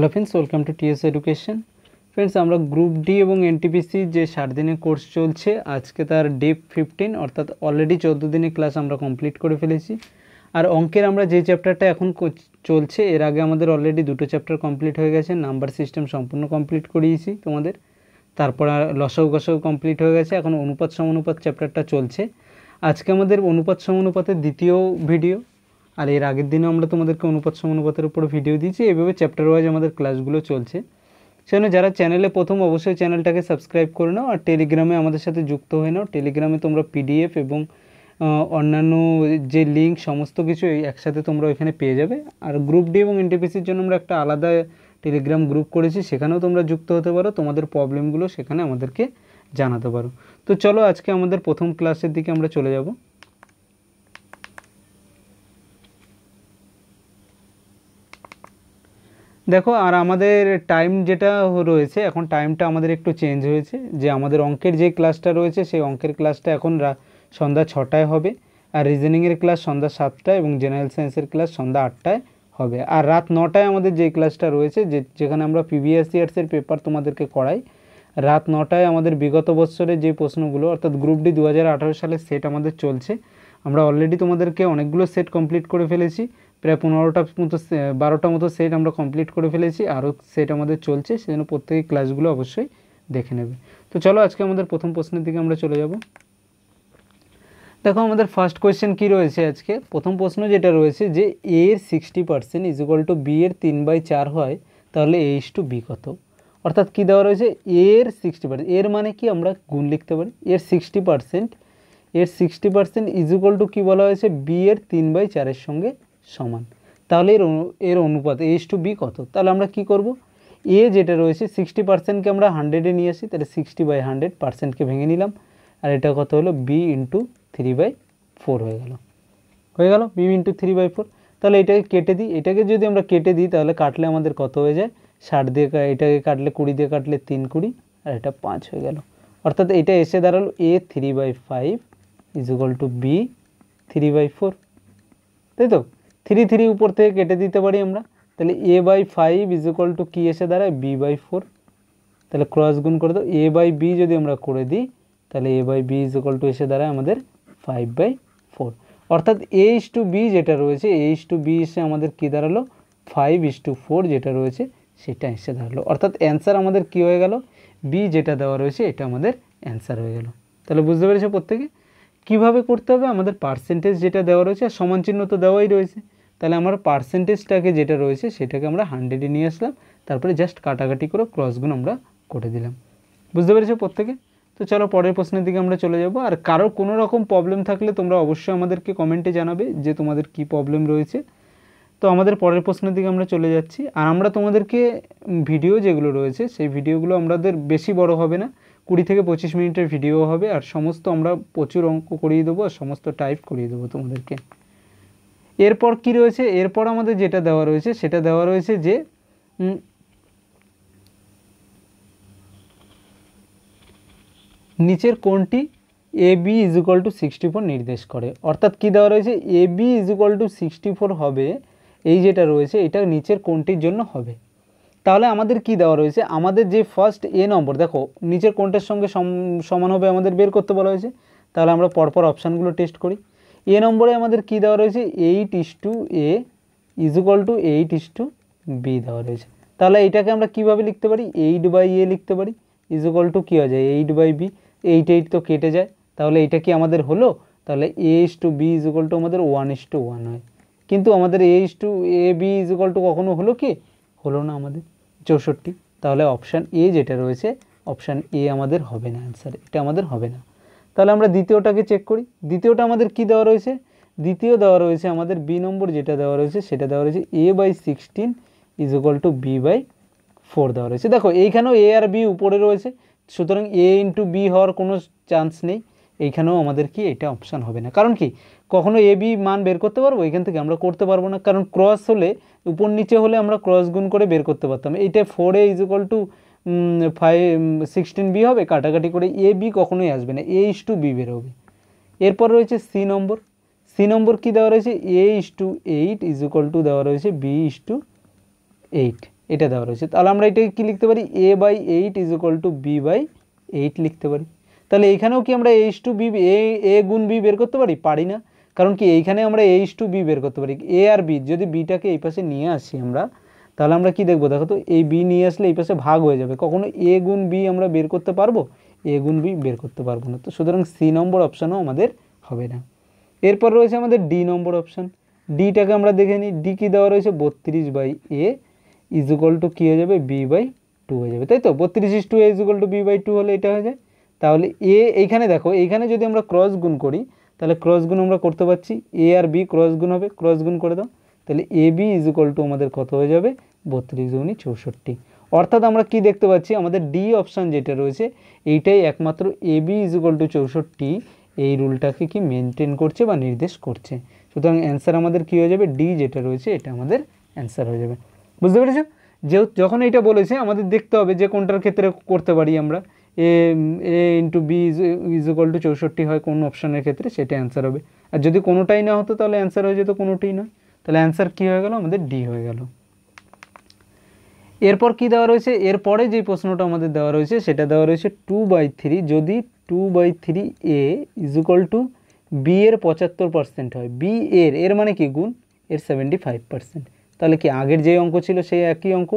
Hello friends welcome to TS education friends আমরা group D এবং NTPC যে সাত দিনের কোর্স চলছে আজকে তার ডে ফিফটিন অর্থাৎ অলরেডি চোদ্দো দিনের ক্লাস আমরা কমপ্লিট করে ফেলেছি আর অঙ্কের আমরা যে চ্যাপ্টারটা এখন চলছে এর আগে আমাদের অলরেডি দুটো চ্যাপ্টার কমপ্লিট হয়ে গেছে নাম্বার সিস্টেম সম্পূর্ণ কমপ্লিট করিয়েছি তোমাদের তারপর লসক গসক কমপ্লিট হয়ে গেছে এখন অনুপাত সমানুপাত চ্যাপ্টারটা চলছে আজকে আমাদের অনুপাত সমানুপাতের দ্বিতীয় ভিডিও আর এর আগের দিনে আমরা তোমাদেরকে অনুপাত সমানুপাতের উপর ভিডিও দিয়েছি এভাবে চ্যাপ্টার ওয়াইজ আমাদের ক্লাসগুলো চলছে সেজন্য যারা চ্যানেলে প্রথম অবশ্যই চ্যানেলটাকে সাবস্ক্রাইব করে নাও আর টেলিগ্রামে আমাদের সাথে যুক্ত হয়ে নাও টেলিগ্রামে তোমরা পিডিএফ এবং অন্যান্য যে লিঙ্ক সমস্ত কিছু একসাথে তোমরা ওইখানে পেয়ে যাবে আর গ্রুপ ডি এবং এনটিপিসির জন্য আমরা একটা আলাদা টেলিগ্রাম গ্রুপ করেছি সেখানেও তোমরা যুক্ত হতে পারো তোমাদের প্রবলেমগুলো সেখানে আমাদেরকে জানাতে পারো তো চলো আজকে আমাদের প্রথম ক্লাসের দিকে আমরা চলে যাবো দেখো আর আমাদের টাইম যেটা রয়েছে এখন টাইমটা আমাদের একটু চেঞ্জ হয়েছে যে আমাদের অঙ্কের যে ক্লাসটা রয়েছে সেই অঙ্কের ক্লাসটা এখন সন্ধ্যা ছটায় হবে আর রিজনিংয়ের ক্লাস সন্ধ্যা সাতটায় এবং জেনারেল সায়েন্সের ক্লাস সন্ধ্যা আটটায় হবে আর রাত নটায় আমাদের যে ক্লাসটা রয়েছে যে যেখানে আমরা প্রিভিয়াস আর্টসের পেপার তোমাদেরকে করাই রাত নটায় আমাদের বিগত বছরের যে প্রশ্নগুলো অর্থাৎ গ্রুপ ডি দু সালে সেট আমাদের চলছে আমরা অলরেডি তোমাদেরকে অনেকগুলো সেট কমপ্লিট করে ফেলেছি প্রায় পনেরোটা মতো বারোটা মতো সেট আমরা কমপ্লিট করে ফেলেছি আরও সেট আমাদের চলছে সেজন্য প্রত্যেকের ক্লাসগুলো অবশ্যই দেখে নেবে তো চলো আজকে আমাদের প্রথম প্রশ্নের দিকে আমরা চলে যাব দেখো আমাদের ফার্স্ট কোয়েশ্চেন কী রয়েছে আজকে প্রথম প্রশ্ন যেটা রয়েছে যে এ এর sixty percent is equal to B এর তিন বাই চার হয় তাহলে এ ইস টু বি কত অর্থাৎ কী দেওয়া রয়েছে এর সিক্সটি পার্সেন্ট এর মানে কি আমরা গুণ লিখতে পারি এর সিক্সটি পার্সেন্ট এর সিক্সটি পার্সেন্ট ইজিকাল টু কী বলা হয়েছে বি এর তিন বাই চারের সঙ্গে সমান তাহলে এর এর অনুপাত এস টু বি কত তাহলে আমরা কি করব এ যেটা রয়েছে সিক্সটি পার্সেন্টকে আমরা হান্ড্রেডে নিয়ে আসি তাহলে সিক্সটি বাই হান্ড্রেড পার্সেন্টকে ভেঙে নিলাম আর এটা কত হলো B into three by four হয়ে গেল হয়ে গেল B into three by four তাহলে এটাকে কেটে দিই এটাকে যদি আমরা কেটে দিই তাহলে কাটলে আমাদের কত হয়ে যায় ষাট দিয়ে এটাকে কাটলে কুড়ি দিয়ে কাটলে তিন কুড়ি আর এটা পাঁচ হয়ে গেল অর্থাৎ এটা এসে দাঁড়ালো A three by five is equal to B three by four তাই তো থ্রি থ্রি উপর থেকে কেটে দিতে পারি আমরা তাহলে A by five is equal to কী এসে দাঁড়ায় বি বাই ফোর তাহলে ক্রস গুণ করে দাও এ বাই বি যদি আমরা করে দিই তাহলে A by B is equal to এসে দাঁড়ায় আমাদের ফাইভ বাই ফোর অর্থাৎ এইচ টু বি যেটা রয়েছে এইচ টু বি এসে আমাদের কী দাঁড়ালো ফাইভ ইস টু ফোর যেটা রয়েছে সেটা এসে দাঁড়ালো অর্থাৎ অ্যান্সার আমাদের কী হয়ে গেল বি যেটা দেওয়া রয়েছে এটা আমাদের অ্যান্সার হয়ে গেল তাহলে বুঝতে পেরেছো প্রত্যেকে কীভাবে করতে হবে আমাদের পার্সেন্টেজ যেটা দেওয়া রয়েছে আর সমান চিহ্ন তো দেওয়াই রয়েছে তাহলে আমার পার্সেন্টেজটাকে যেটা রয়েছে সেটাকে আমরা হান্ড্রেডে নিয়ে আসলাম তারপরে জাস্ট কাটাকাটি করে ক্রসগুলো আমরা করে দিলাম বুঝতে পেরেছো প্রত্যেকে তো চলো পরের প্রশ্নের দিকে আমরা চলে যাব আর কারো কোনো রকম প্রবলেম থাকলে তোমরা অবশ্যই আমাদেরকে কমেন্টে জানাবে যে তোমাদের কি প্রবলেম রয়েছে তো আমাদের পরের প্রশ্নের দিকে আমরা চলে যাচ্ছি আর আমরা তোমাদেরকে ভিডিও যেগুলো রয়েছে সেই ভিডিওগুলো আমাদের বেশি বড় হবে না কুড়ি থেকে পঁচিশ মিনিটের ভিডিও হবে আর সমস্ত আমরা প্রচুর অঙ্ক করিয়ে দেবো আর সমস্ত টাইপ করিয়ে দেবো তোমাদেরকে এরপর কি রয়েছে এরপর আমাদের যেটা দেওয়া রয়েছে সেটা দেওয়া রয়েছে যে নিচের কোনটি A B is equal to sixty four নির্দেশ করে অর্থাৎ কী দেওয়া রয়েছে A B is equal to sixty four হবে এই যেটা রয়েছে এটা নিচের কোনটির জন্য হবে তাহলে আমাদের কি দেওয়া রয়েছে আমাদের যে ফার্স্ট এ নম্বর দেখো নিচের কোনটার সঙ্গে সমান হবে আমাদের বের করতে বলা হয়েছে তাহলে আমরা পরপর অপশানগুলো টেস্ট করি এ নম্বরে আমাদের কি দেওয়া রয়েছে eight is to A is equal to eight is to B দেওয়া রয়েছে তাহলে এটাকে আমরা কীভাবে লিখতে পারি এইট বাই এ লিখতে পারি ইজ ইকুয়াল টু কী হয়ে যায় eight by B eight eight তো কেটে যায় তাহলে এটা কি আমাদের হলো তাহলে A is to B is equal to আমাদের ওয়ান ইস টু ওয়ান হয় কিন্তু আমাদের A is to A B is equal to কখনো হলো কি হলো না আমাদের চৌষট্টি তাহলে অপশান এ যেটা রয়েছে অপশান এ আমাদের হবে না অ্যান্সার এটা আমাদের হবে না তাহলে আমরা দ্বিতীয়টাকে চেক করি দ্বিতীয়টা আমাদের কি দেওয়া রয়েছে দ্বিতীয় দেওয়া রয়েছে আমাদের বি নম্বর যেটা দেওয়া রয়েছে সেটা দেওয়া রয়েছে A by sixteen is equal to B by four দেওয়া রয়েছে দেখো এইখানেও এ আর বি উপরে রয়েছে সুতরাং এ ইন্টু বি হওয়ার কোনো চান্স নেই এইখানেও আমাদের কি এটা অপশান হবে না কারণ কি কখনো এ বি মান বের করতে পারবো এখান থেকে আমরা করতে পারবো না কারণ ক্রস হলে উপর নিচে হলে আমরা ক্রস গুণ করে বের করতে পারতাম এইটা four A is equal to five sixteen B হবে কাটাকাটি করে এ বি কখনোই আসবে না এ ইস টু বি বেরোবে এরপর রয়েছে সি নম্বর সি নম্বর কী দেওয়া রয়েছে A is to eight is equal to দেওয়া রয়েছে বি ইস টু এইট এটা দেওয়া রয়েছে তাহলে আমরা এটাকে কী লিখতে পারি A by eight is equal to B by eight লিখতে পারি তাহলে এখানেও কি আমরা H to B A A গুণ বি বের করতে পারি পারি না কারণ কি এইখানে আমরা এইচ টু বি বের করতে পারি এ আর বি যদি বিটাকে এই পাশে নিয়ে আসি আমরা তাহলে আমরা কি দেখবো দেখো তো এ বি নিয়ে আসলে এই পাশে ভাগ হয়ে যাবে কখনো এ গুণ বি আমরা বের করতে পারবো এ গুণ বি বের করতে পারবো না তো সুতরাং সি নম্বর অপশানও আমাদের হবে না এরপর রয়েছে আমাদের ডি নম্বর অপশান ডিটাকে আমরা দেখে নিই ডি কী দেওয়া রয়েছে বত্রিশ বাই এ ইজুকল টু কী হয়ে যাবে বি বাই টু হয়ে যাবে তাই তো বত্রিশ is to A is equal to B by two হলে এটা হয়ে যায় তাহলে এ এইখানে দেখো এইখানে যদি আমরা ক্রস গুণ করি তাহলে ক্রস গুণ আমরা করতে পারছি এ আর বি ক্রস গুণ হবে ক্রস গুণ করে দাও তাহলে এ বি ইজ টু আমাদের কত হয়ে যাবে বত্রিশ দুগুণী চৌষট্টি অর্থাৎ আমরা কি দেখতে পাচ্ছি আমাদের ডি অপশান যেটা রয়েছে এইটাই একমাত্র A B is equal to চৌষট্টি এই রুলটাকে কি মেনটেন করছে বা নির্দেশ করছে সুতরাং অ্যান্সার আমাদের কি হয়ে যাবে ডি যেটা রয়েছে এটা আমাদের অ্যান্সার হয়ে যাবে বুঝতে পেরেছো যে যখন এইটা বলেছে আমাদের দেখতে হবে যে কোনটার ক্ষেত্রে করতে পারি আমরা A A into B is equal to চৌষট্টি হয় কোন অপশানের ক্ষেত্রে সেটা অ্যান্সার হবে আর যদি কোনোটাই না হতো তাহলে অ্যান্সার হয়ে যেত কোনোটাই নয় তাহলে অ্যান্সার কী হয়ে গেল আমাদের ডি হয়ে গেল এরপর কি দেওয়া রয়েছে এরপরে যে প্রশ্নটা আমাদের দেওয়া রয়েছে সেটা দেওয়া রয়েছে টু বাই থ্রি যদি two by three A is equal to B এর পঁচাত্তর পার্সেন্ট হয় বি এর এর মানে কি গুণ এর সেভেন্টি ফাইভ পার্সেন্ট তাহলে কি আগের যে অঙ্ক ছিল সেই একই অঙ্ক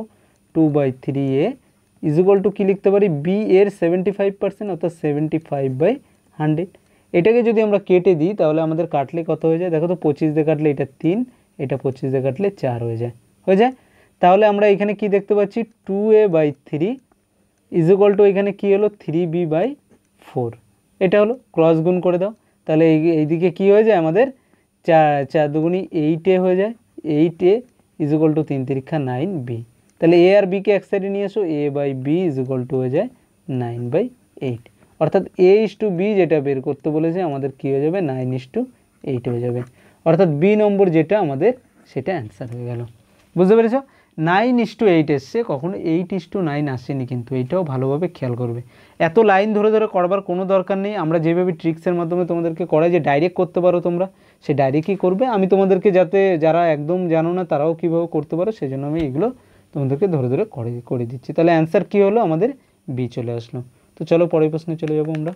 two by three A is equal to কী লিখতে পারি বি এর সেভেন্টি ফাইভ পার্সেন্ট অর্থাৎ সেভেন্টি ফাইভ বাই হান্ড্রেড এটাকে যদি আমরা কেটে দিই তাহলে আমাদের কাটলে কত হয়ে যায় দেখো তো পঁচিশ দিয়ে কাটলে এটা তিন এটা পঁচিশ দিয়ে কাটলে চার হয়ে যায় হয়ে যায় তাহলে আমরা এখানে কি দেখতে পাচ্ছি two A by three is equal to এখানে কী হলো থ্রি বি বাই ফোর এটা হলো ক্রস গুণ করে দাও তাহলে এইদিকে কি হয়ে যায় আমাদের চার চার দুগুণি এইট এ হয়ে যায় eight A is equal to তিন তিরিক্ষা নাইন বি তাহলে এ আর বিকে এক সাইডে নিয়ে এসো A by B is equal to হয়ে যায় নাইন বাই এইট অর্থাৎ এ ইস টু বি যেটা বের করতে বলেছে আমাদের কী হয়ে যাবে নাইন ইস টু এইট হয়ে যাবে অর্থাৎ বি নম্বর যেটা আমাদের সেটা অ্যান্সার হয়ে গেল বুঝতে পেরেছ নাইন ইস টু এইট এসছে কখনো এইট ইস টু নাইন আসেনি কিন্তু এইটাও ভালোভাবে খেয়াল করবে এত লাইন ধরে ধরে করবার কোনো দরকার নেই আমরা যেভাবে ট্রিক্সের মাধ্যমে তোমাদেরকে করাই যে ডাইরেক্ট করতে পারো তোমরা সে ডাইরেক্টই করবে আমি তোমাদেরকে যাতে যারা একদম জানো না তারাও কীভাবে করতে পারো সেজন্য আমি এগুলো তোমাদেরকে ধরে ধরে করে করে দিচ্ছি তাহলে অ্যান্সার কী হলো আমাদের বি চলে আসলো তো চলো পরের প্রশ্নে চলে যাবো আমরা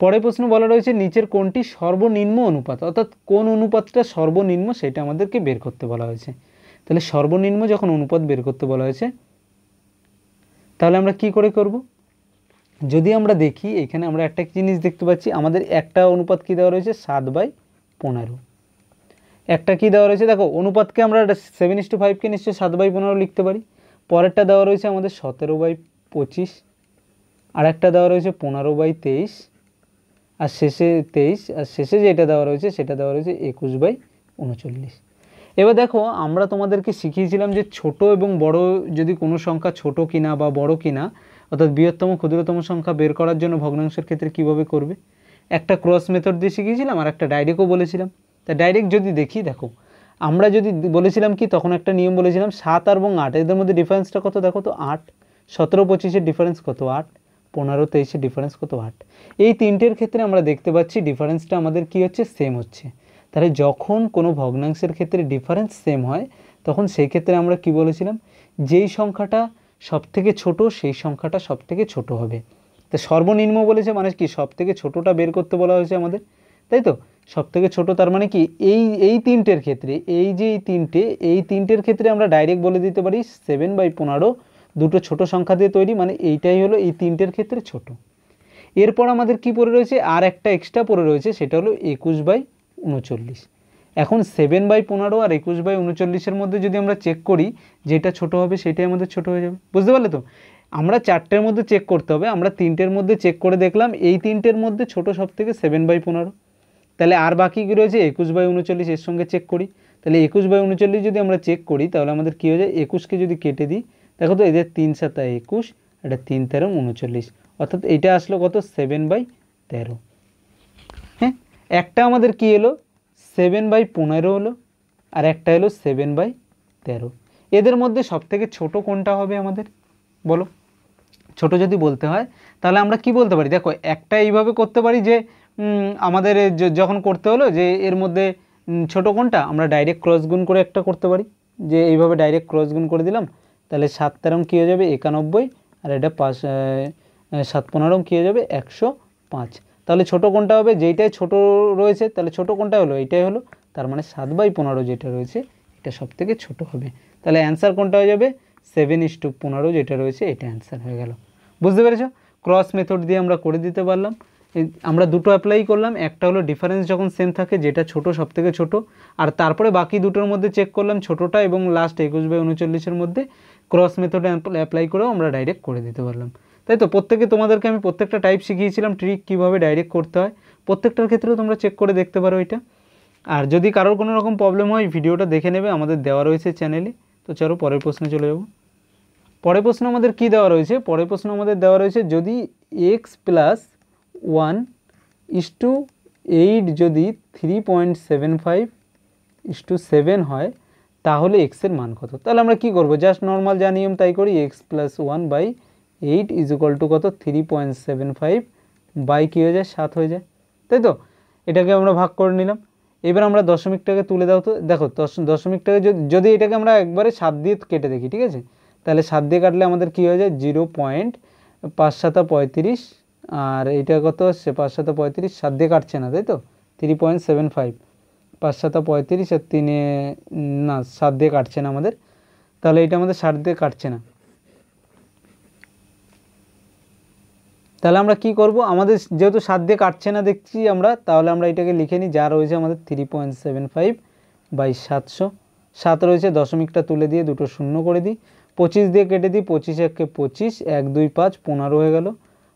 পরের প্রশ্ন বলা রয়েছে নিচের কোনটি সর্বনিম্ন অনুপাত অর্থাৎ কোন অনুপাতটা সর্বনিম্ন সেটা আমাদেরকে বের করতে বলা হয়েছে তাহলে সর্বনিম্ন যখন অনুপাত বের করতে বলা হয়েছে তাহলে আমরা কি করে করব যদি আমরা দেখি এখানে আমরা একটা জিনিস দেখতে পাচ্ছি আমাদের একটা অনুপাত কী দেওয়া রয়েছে সাত বাই পনেরো একটা কী দেওয়া রয়েছে দেখো অনুপাতকে আমরা সেভেন ইস টু ফাইভকে নিশ্চয়ই সাত বাই পনেরো লিখতে পারি পরেরটা দেওয়া রয়েছে আমাদের সতেরো বাই পঁচিশ আর একটা দেওয়া রয়েছে পনেরো বাই তেইশ আর শেষে তেইশ আর শেষে যেটা দেওয়া রয়েছে সেটা দেওয়া রয়েছে একুশ বাই উনচল্লিশ এবার দেখো আমরা তোমাদেরকে শিখিয়েছিলাম যে ছোট এবং বড় যদি কোনো সংখ্যা ছোট কিনা বা বড় কিনা অর্থাৎ বৃহত্তম ক্ষুদ্রতম সংখ্যা বের করার জন্য ভগ্নাংশের ক্ষেত্রে কিভাবে করবে একটা ক্রস মেথড দিয়ে শিখিয়েছিলাম আর একটা ডাইরেক্টও বলেছিলাম তা ডাইরেক্ট যদি দেখি দেখো আমরা যদি বলেছিলাম কি তখন একটা নিয়ম বলেছিলাম সাত আর এবং আট এদের মধ্যে ডিফারেন্সটা কত দেখো তো আট সতেরো পঁচিশের ডিফারেন্স কত আট পনেরো তেইশের ডিফারেন্স কত আট এই তিনটের ক্ষেত্রে আমরা দেখতে পাচ্ছি ডিফারেন্সটা আমাদের কি হচ্ছে সেম হচ্ছে তাহলে যখন কোনো ভগ্নাংশের ক্ষেত্রে ডিফারেন্স সেম হয় তখন সেই ক্ষেত্রে আমরা কি বলেছিলাম যেই সংখ্যাটা সবথেকে ছোট সেই সংখ্যাটা সবথেকে ছোট হবে তা সর্বনিম্ন বলেছে মানে কি সবথেকে ছোটটা বের করতে বলা হয়েছে আমাদের তাই তো সবথেকে ছোট তার মানে কি এই এই তিনটের ক্ষেত্রে এই যে এই তিনটে এই তিনটের ক্ষেত্রে আমরা ডাইরেক্ট বলে দিতে পারি সেভেন বাই পনেরো দুটো ছোট সংখ্যা দিয়ে তৈরি মানে এইটাই হলো এই তিনটের ক্ষেত্রে ছোট এরপর আমাদের কি পড়ে রয়েছে আর একটা এক্সট্রা পড়ে রয়েছে সেটা হলো একুশ বাই উনচল্লিশ এখন সেভেন বাই পনেরো আর একুশ বাই উনচল্লিশের মধ্যে যদি আমরা চেক করি যেটা ছোট হবে সেটাই আমাদের ছোট হয়ে যাবে বুঝতে পারলে তো আমরা চারটের মধ্যে চেক করতে হবে আমরা তিনটের মধ্যে চেক করে দেখলাম এই তিনটের মধ্যে ছোট সব থেকে সেভেন বাই পনেরো তাহলে আর বাকি কী রয়েছে একুশ বাই উনচল্লিশ এর সঙ্গে চেক করি তাহলে একুশ বাই উনচল্লিশ যদি আমরা চেক করি তাহলে আমাদের কী হয়ে যায় একুশকে যদি কেটে দিই দেখো তো এদের তিন সাতা একুশ এটা তিন তেরো উনচল্লিশ অর্থাৎ এটা আসলো কত সেভেন বাই তেরো একটা আমাদের কি এলো সেভেন বাই পনেরো হলো আর একটা এলো সেভেন বাই তেরো এদের মধ্যে সবথেকে ছোট কোনটা হবে আমাদের বলো ছোট যদি বলতে হয় তাহলে আমরা কি বলতে পারি দেখো একটা এইভাবে করতে পারি যে আমাদের যখন করতে হলো যে এর মধ্যে ছোট কোনটা আমরা ডাইরেক্ট ক্রস গুণ করে একটা করতে পারি যে এইভাবে ডাইরেক্ট ক্রস গুণ করে দিলাম তাহলে সাত তেরম কী হয়ে যাবে একানব্বই আর এটা পাঁচ সাত পনেরো কী হয়ে যাবে একশো পাঁচ তাহলে ছোট কোনটা হবে যেইটাই ছোট রয়েছে তাহলে ছোট কোনটা হলো এইটাই হলো তার মানে সাত বাই পনেরো যেটা রয়েছে এটা সব থেকে ছোটো হবে তাহলে অ্যান্সার কোনটা হয়ে যাবে সেভেন ইস টু পনেরো যেটা রয়েছে এটা অ্যান্সার হয়ে গেল বুঝতে পেরেছ ক্রস মেথড দিয়ে আমরা করে দিতে পারলাম আমরা দুটো অ্যাপ্লাই করলাম একটা হলো ডিফারেন্স যখন সেম থাকে যেটা ছোট সব থেকে ছোটো আর তারপরে বাকি দুটোর মধ্যে চেক করলাম ছোটোটা এবং লাস্ট একুশ বাই উনচল্লিশের মধ্যে ক্রস মেথড অ্যাপ্লাই করেও আমরা ডাইরেক্ট করে দিতে পারলাম তাই তো প্রত্যেকে তোমাদেরকে আমি প্রত্যেকটা টাইপ শিখিয়েছিলাম ট্রিক কীভাবে ডাইরেক্ট করতে হয় প্রত্যেকটার ক্ষেত্রেও তোমরা চেক করে দেখতে পারো এটা আর যদি কারোর কোনো রকম প্রবলেম হয় ভিডিওটা দেখে নেবে আমাদের দেওয়া রয়েছে চ্যানেলে তো চলো পরের প্রশ্নে চলে যাব পরের প্রশ্ন আমাদের কি দেওয়া রয়েছে পরের প্রশ্ন আমাদের দেওয়া রয়েছে যদি X plus one is to eight যদি three point seven five is to seven হয় তাহলে এক্সের মান কত তাহলে আমরা কি করব জাস্ট নর্মাল যা নিয়ম তাই করি X plus one by eight is equal to কত three point seven five by কী হয়ে যায় সাত হয়ে যায় তাই তো এটাকে আমরা ভাগ করে নিলাম এবার আমরা দশমিকটাকে তুলে দাও তো দেখো দশমিকটাকে যদি এটাকে আমরা একবারে সাত দিয়ে কেটে দেখি ঠিক আছে তাহলে সাত দিয়ে কাটলে আমাদের কী হয়ে যায় জিরো পয়েন্ট পাঁচ সাতা পঁয়ত্রিশ আর এটা কত হচ্ছে পাঁচ সাতা পঁয়ত্রিশ সাত দিয়ে কাটছে না তাই তো থ্রি পয়েন্ট সেভেন ফাইভ পাঁচ সাতা পঁয়ত্রিশ আর তিনে না সাত দিয়ে কাটছে না আমাদের তাহলে এটা আমাদের সাত দিয়ে কাটছে না তাহলে আমরা কি করব আমাদের যেহেতু সাত দিয়ে কাটছে না দেখছি আমরা তাহলে আমরা এটাকে লিখে নিই যা রয়েছে আমাদের three point seven five by সাতশো সাত রয়েছে দশমিকটা তুলে দিয়ে দুটো শূন্য করে দিই পঁচিশ দিয়ে কেটে দিই পঁচিশ এককে পঁচিশ এক দুই পাঁচ পনেরো হয়ে গেল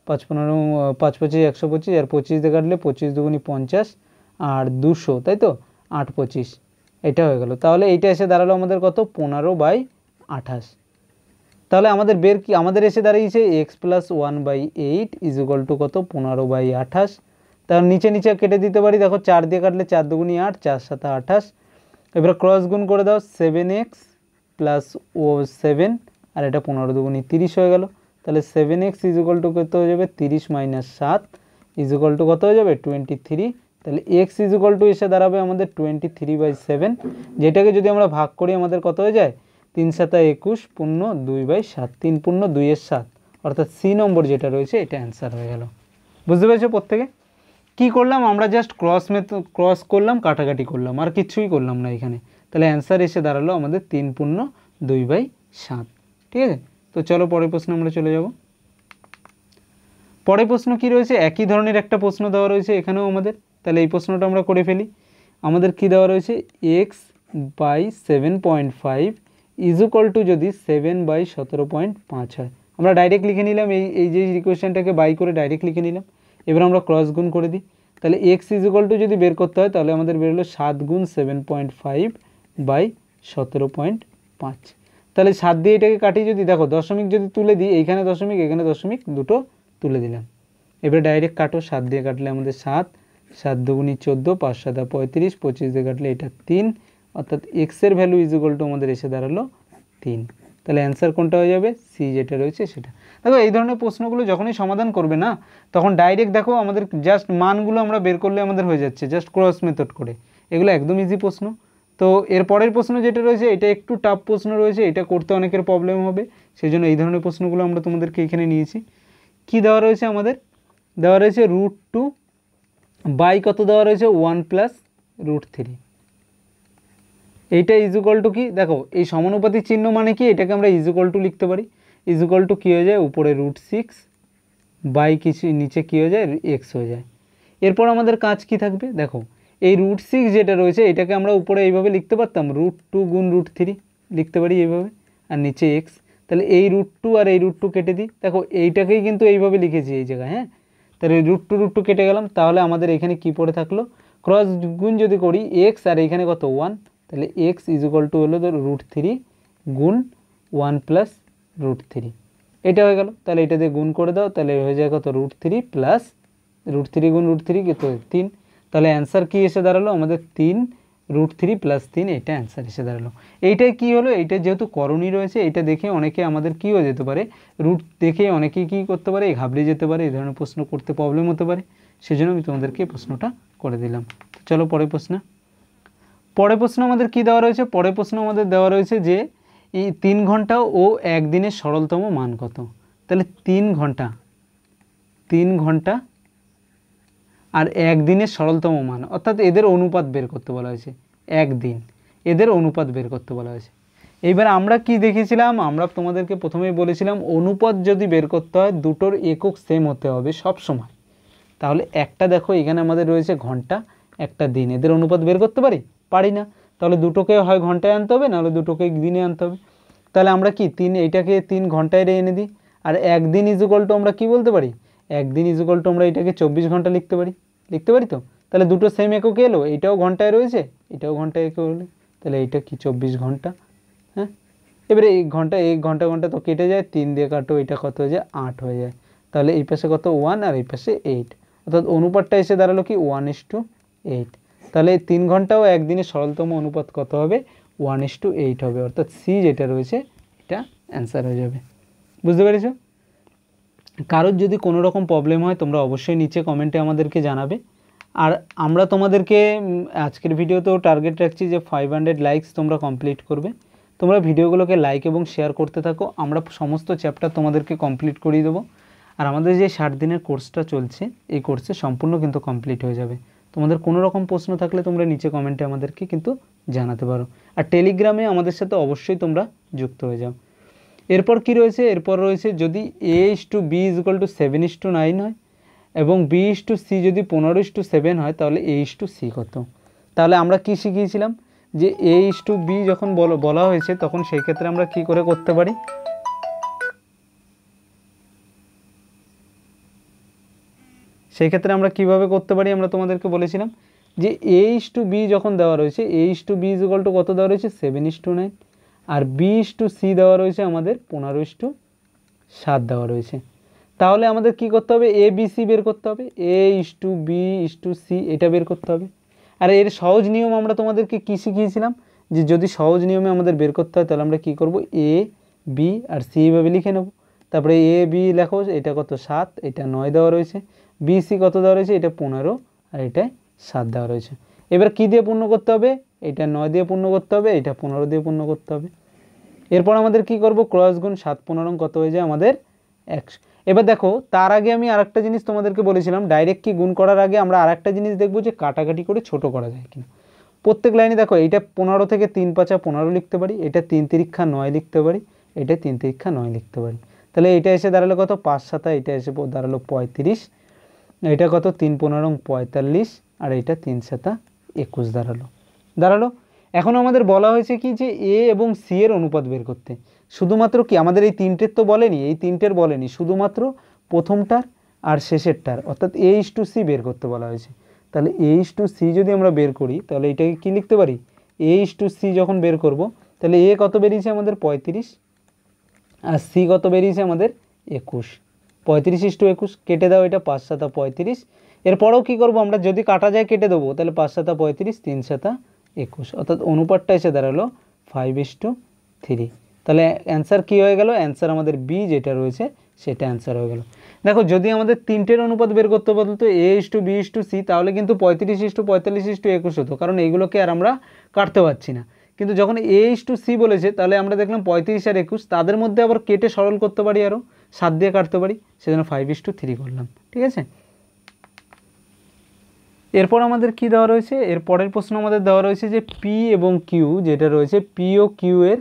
পাঁচ পনেরো পাঁচ পঁচিশ একশো পঁচিশ আর পঁচিশ দিয়ে কাটলে পঁচিশ দুগুনি পঞ্চাশ আর দুশো তাই তো আট পঁচিশ এটা হয়ে গেল তাহলে এইটা এসে দাঁড়ালো আমাদের কত পনেরো বাই আঠাশ তাহলে আমাদের বের কি আমাদের এসে দাঁড়িয়েছে X plus one by eight is equal to কত পনেরো বাই আঠাশ তার নিচে নিচে কেটে দিতে পারি দেখো চার দিয়ে কাটলে চার দুগুণি আট চার সাথে আঠাশ এবার ক্রস গুণ করে দাও সেভেন এক্স প্লাস ও সেভেন আর এটা পনেরো দুগুণি তিরিশ হয়ে গেল তাহলে সেভেন এক্স ইজুগল টু কত হয়ে যাবে তিরিশ মাইনাস সাত ইজুগল টু কত হয়ে যাবে টোয়েন্টি থ্রি তাহলে এক্স ইজুগল টু এসে দাঁড়াবে আমাদের টোয়েন্টি থ্রি বাই সেভেন যেটাকে যদি আমরা ভাগ করি আমাদের কত হয়ে যায় তিন সাতা একুশ পূর্ণ দুই বাই সাত তিন পূর্ণ দুইয়ের সাত অর্থাৎ সি নম্বর যেটা রয়েছে এটা অ্যান্সার হয়ে গেল বুঝতে পেরেছো প্রত্যেকে কি করলাম আমরা জাস্ট ক্রস মেথ ক্রস করলাম কাটাকাটি করলাম আর কিছুই করলাম না এখানে তাহলে অ্যান্সার এসে দাঁড়ালো আমাদের তিন পূর্ণ দুই বাই সাত ঠিক আছে তো চলো পরের প্রশ্ন আমরা চলে যাব পরের প্রশ্ন কি রয়েছে একই ধরনের একটা প্রশ্ন দেওয়া রয়েছে এখানেও আমাদের তাহলে এই প্রশ্নটা আমরা করে ফেলি আমাদের কি দেওয়া রয়েছে X by seven point five is equal to যদি সেভেন বাই সতেরো পয়েন্ট পাঁচ হয় আমরা ডাইরেক্ট লিখে নিলাম এই এই যে ইকুয়েশানটাকে বাই করে ডাইরেক্ট লিখে নিলাম এবার আমরা ক্রস গুণ করে দিই তাহলে এক্স ইজ ইকুয়াল টু যদি বের করতে হয় তাহলে আমাদের বের হলো সাত গুণ সেভেন পয়েন্ট ফাইভ বাই সতেরো পয়েন্ট পাঁচ তাহলে সাত দিয়ে এটাকে কাটিয়ে যদি দেখো দশমিক যদি তুলে দিই এইখানে দশমিক এখানে দশমিক দুটো তুলে দিলাম এবারে ডাইরেক্ট কাটো সাত দিয়ে কাটলে আমাদের সাত সাত দুগুণি চোদ্দো পাঁচ সাদা পঁয়ত্রিশ পঁচিশ দিয়ে কাটলে এটা তিন অর্থাৎ এক্সের ভ্যালু ইজ ইকুয়াল টু আমাদের এসে দাঁড়ালো তিন তাহলে অ্যান্সার কোনটা হয়ে যাবে সি যেটা রয়েছে সেটা দেখো এই ধরনের প্রশ্নগুলো যখনই সমাধান করবে না তখন ডাইরেক্ট দেখো আমাদের জাস্ট মানগুলো আমরা বের করলে আমাদের হয়ে যাচ্ছে জাস্ট ক্রস মেথড করে এগুলো একদম ইজি প্রশ্ন তো এর পরের প্রশ্ন যেটা রয়েছে এটা একটু টাফ প্রশ্ন রয়েছে এটা করতে অনেকের প্রবলেম হবে সেই জন্য এই ধরনের প্রশ্নগুলো আমরা তোমাদেরকে এখানে নিয়েছি কি দেওয়া রয়েছে আমাদের দেওয়া রয়েছে রুট টু বাই কত দেওয়া রয়েছে ওয়ান প্লাস রুট থ্রি এইটা ইজুকল টু কি দেখো এই সমানুপাতি চিহ্ন মানে কি এটাকে আমরা ইজুকল টু লিখতে পারি ইজুকল টু কী হয়ে যায় উপরে রুট সিক্স বাই কিছু নিচে কী হয়ে যায় এক্স হয়ে যায় এরপর আমাদের কাজ কি থাকবে দেখো এই রুট সিক্স যেটা রয়েছে এটাকে আমরা উপরে এইভাবে লিখতে পারতাম রুট টু গুণ রুট থ্রি লিখতে পারি এইভাবে আর নিচে এক্স তাহলে এই রুট টু আর এই রুট টু কেটে দিই দেখো এইটাকেই কিন্তু এইভাবে লিখেছি এই জায়গায় হ্যাঁ তাহলে রুট টু রুট টু কেটে গেলাম তাহলে আমাদের এখানে কি পড়ে থাকলো ক্রস গুণ যদি করি এক্স আর এইখানে কত ওয়ান তাহলে এক্স ইজ ইকাল টু হলো ধর রুট থ্রি গুণ ওয়ান প্লাস রুট থ্রি এটা হয়ে গেল তাহলে এটা দিয়ে গুণ করে দাও তাহলে হয়ে যায় কত root three plus root three গুণ রুট থ্রি কত তিন তাহলে অ্যান্সার কী এসে দাঁড়ালো আমাদের তিন রুট থ্রি প্লাস তিন এটা অ্যান্সার এসে দাঁড়ালো এইটাই কী হলো এইটা যেহেতু করণী রয়েছে এটা দেখে অনেকে আমাদের কী হয়ে যেতে পারে রুট দেখে অনেকে কী করতে পারে ঘাবড়ে যেতে পারে এই ধরনের প্রশ্ন করতে প্রবলেম হতে পারে সেজন্য আমি তোমাদেরকে প্রশ্নটা করে দিলাম চলো পরে প্রশ্ন পরে প্রশ্ন আমাদের কি দেওয়া রয়েছে পরে প্রশ্ন আমাদের দেওয়া রয়েছে যে এই তিন ঘন্টা ও একদিনের সরলতম মান কত তাহলে তিন ঘন্টা তিন ঘন্টা আর একদিনের সরলতম মান অর্থাৎ এদের অনুপাত বের করতে বলা হয়েছে একদিন এদের অনুপাত বের করতে বলা হয়েছে এইবার আমরা কি দেখেছিলাম আমরা তোমাদেরকে প্রথমেই বলেছিলাম অনুপাত যদি বের করতে হয় দুটোর একক সেম হতে হবে সব সময় তাহলে একটা দেখো এখানে আমাদের রয়েছে ঘন্টা একটা দিন এদের অনুপাত বের করতে পারি পারি না তাহলে দুটোকে হয় ঘন্টায় আনতে হবে নাহলে দুটোকে দিনে আনতে হবে তাহলে আমরা কি তিন এইটাকে তিন ঘন্টায় এনে দিই আর একদিন ইজুগল টু আমরা কি বলতে পারি একদিন ইজুগল টু আমরা এটাকে চব্বিশ ঘন্টা লিখতে পারি লিখতে পারি তো তাহলে দুটো সেম এককে এলো এটাও ঘন্টায় রয়েছে এটাও ঘন্টায় একে হলে তাহলে এইটা কি চব্বিশ ঘন্টা হ্যাঁ এবারে এই ঘন্টা এই ঘন্টা ঘন্টা তো কেটে যায় তিন দিয়ে কাটো এটা কত হয়ে যায় আট হয়ে যায় তাহলে এই পাশে কত ওয়ান আর এই পাশে এইট অর্থাৎ অনুপাতটা এসে দাঁড়ালো কি ওয়ান ইস টু এইট তাহলে তিন ঘন্টাও একদিনে সরলতম অনুপাত কত হবে ওয়ান এস টু এইট হবে অর্থাৎ সি যেটা রয়েছে এটা অ্যান্সার হয়ে যাবে বুঝতে পেরেছ কারোর যদি কোনো রকম প্রবলেম হয় তোমরা অবশ্যই নিচে কমেন্টে আমাদেরকে জানাবে আর আমরা তোমাদেরকে আজকের ভিডিওতেও টার্গেট রাখছি যে ফাইভ হান্ড্রেড লাইকস তোমরা কমপ্লিট করবে তোমরা ভিডিওগুলোকে লাইক এবং শেয়ার করতে থাকো আমরা সমস্ত চ্যাপ্টার তোমাদেরকে কমপ্লিট করিয়ে দেবো আর আমাদের যে ষাট দিনের কোর্সটা চলছে এই কোর্সে সম্পূর্ণ কিন্তু কমপ্লিট হয়ে যাবে তোমাদের কোনো রকম প্রশ্ন থাকলে তোমরা নিচে কমেন্টে আমাদেরকে কিন্তু জানাতে পারো আর টেলিগ্রামে আমাদের সাথে অবশ্যই তোমরা যুক্ত হয়ে যাও এরপর কি রয়েছে এরপর রয়েছে যদি A is to B is equal to seven is to nine হয় এবং বি ইস টু সি যদি পনেরো ইস টু সেভেন হয় তাহলে এ ইস টু সি কত তাহলে আমরা কি শিখিয়েছিলাম যে এ ইস টু বি যখন বলা হয়েছে তখন সেই ক্ষেত্রে আমরা কি করে করতে পারি সেই ক্ষেত্রে আমরা কিভাবে করতে পারি আমরা তোমাদেরকে বলেছিলাম যে এ ইস টু বি যখন দেওয়া রয়েছে A is to B is equal to কত দেওয়া রয়েছে সেভেন ইস টু নাইন আর বি ইস টু সি দেওয়া রয়েছে আমাদের পনেরো ইস টু সাত দেওয়া রয়েছে তাহলে আমাদের কি করতে হবে এ বি সি বের করতে হবে A is to B is to C এটা বের করতে হবে আর এর সহজ নিয়ম আমরা তোমাদেরকে কী শিখিয়েছিলাম যে যদি সহজ নিয়মে আমাদের বের করতে হয় তাহলে আমরা কী করব এ বি আর সি এইভাবে লিখে নেব তারপরে এ বি লেখো এটা কত সাত এটা নয় দেওয়া রয়েছে বিসি কত দেওয়া রয়েছে এটা পনেরো আর এটা সাত দেওয়া রয়েছে এবার কি দিয়ে পূর্ণ করতে হবে এটা নয় দিয়ে পূর্ণ করতে হবে এটা পনেরো দিয়ে পূর্ণ করতে হবে এরপর আমাদের কি করব ক্রস গুণ সাত পনেরো কত হয়ে যায় আমাদের একশো এবার দেখো তার আগে আমি আরেকটা জিনিস তোমাদেরকে বলেছিলাম ডাইরেক্ট কি গুণ করার আগে আমরা আরেকটা জিনিস দেখবো যে কাটাকাটি করে ছোট করা যায় কিনা প্রত্যেক লাইনে দেখো এইটা পনেরো থেকে তিন পাঁচা পনেরো লিখতে পারি এটা তিন তিরিক্ষা নয় লিখতে পারি এটা তিন তিরিক্ষা নয় লিখতে পারি তাহলে এটা এসে দাঁড়ালো কত পাঁচ সাতা এটা এসে দাঁড়ালো পঁয়ত্রিশ এটা কত তিন পনেরো পঁয়তাল্লিশ আর এটা তিন সাতা একুশ দাঁড়ালো দাঁড়ালো এখন আমাদের বলা হয়েছে কি যে এ এবং সি এর অনুপাত বের করতে শুধুমাত্র কি আমাদের এই তিনটের তো বলেনি এই তিনটের বলেনি শুধুমাত্র প্রথমটার আর শেষেরটার অর্থাৎ এ ইস টু সি বের করতে বলা হয়েছে তাহলে এ ইস টু সি যদি আমরা বের করি তাহলে এটাকে কি লিখতে পারি এ ইস টু সি যখন বের করব তাহলে এ কত বেরিয়েছে আমাদের পঁয়ত্রিশ আর সি কত বেরিয়েছে আমাদের একুশ পঁয়ত্রিশ ইস্টু একুশ কেটে দাও এটা পাঁচ সাতা পঁয়ত্রিশ এরপরেও কী করবো আমরা যদি কাটা যায় কেটে দেবো তাহলে পাঁচ সাতা পঁয়ত্রিশ তিন সাতা একুশ অর্থাৎ অনুপাতটা এসে দাঁড়ালো ফাইভ ইস্টু থ্রি তাহলে অ্যান্সার কী হয়ে গেল অ্যান্সার আমাদের বি যেটা রয়েছে সেটা অ্যান্সার হয়ে গেল দেখো যদি আমাদের তিনটের অনুপাত বের করতে বলতো A is to to B is to to C তাহলে কিন্তু পঁয়ত্রিশ ইস্টু পঁয়তাল্লিশ ইস্টু একুশ হতো কারণ এইগুলোকে আর আমরা কাটতে পারছি না কিন্তু যখন এ ইস্টু টু সি বলেছে তাহলে আমরা দেখলাম পঁয়ত্রিশ আর একুশ তাদের মধ্যে আবার কেটে সরল করতে পারি আরও সাত দিয়ে কাটতে পারি সেজন্য ফাইভ ইস টু থ্রি করলাম ঠিক আছে এরপর আমাদের কি দেওয়া রয়েছে এর পরের প্রশ্ন আমাদের দেওয়া রয়েছে যে পি এবং কিউ যেটা রয়েছে পি ও কিউ এর